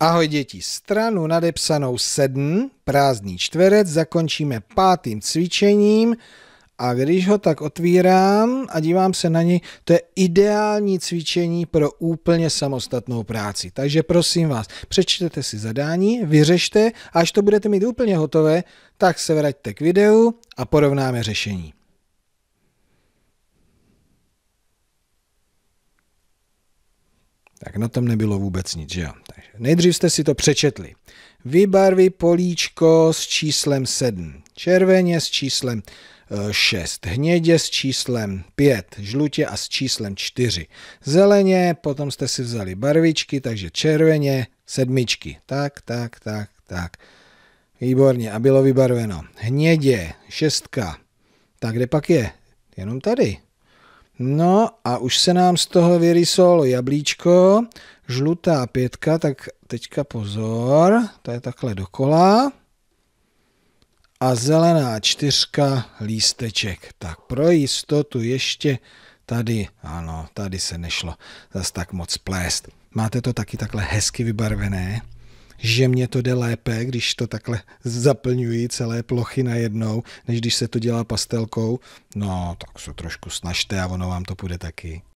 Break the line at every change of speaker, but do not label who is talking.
Ahoj děti, stranu nadepsanou 7, prázdný čtverec, zakončíme pátým cvičením a když ho tak otvírám a dívám se na něj, to je ideální cvičení pro úplně samostatnou práci. Takže prosím vás, přečtěte si zadání, vyřešte a až to budete mít úplně hotové, tak se vraťte k videu a porovnáme řešení. tak na tom nebylo vůbec nic, že jo? Takže nejdřív jste si to přečetli. Vybarví políčko s číslem 7, červeně s číslem 6, eh, hnědě s číslem 5, žlutě a s číslem 4. Zeleně, potom jste si vzali barvičky, takže červeně, sedmičky. Tak, tak, tak, tak. Výborně, a bylo vybarveno. Hnědě, šestka. Tak kde pak je? Jenom tady. No a už se nám z toho vyrysolo jablíčko, žlutá pětka, tak teďka pozor, to je takhle dokola. A zelená čtyřka, lísteček. Tak pro jistotu ještě tady, ano, tady se nešlo zas tak moc plést. Máte to taky takhle hezky vybarvené že mě to jde lépe, když to takhle zaplňují celé plochy najednou, než když se to dělá pastelkou. No, tak se trošku snažte a ono vám to půjde taky.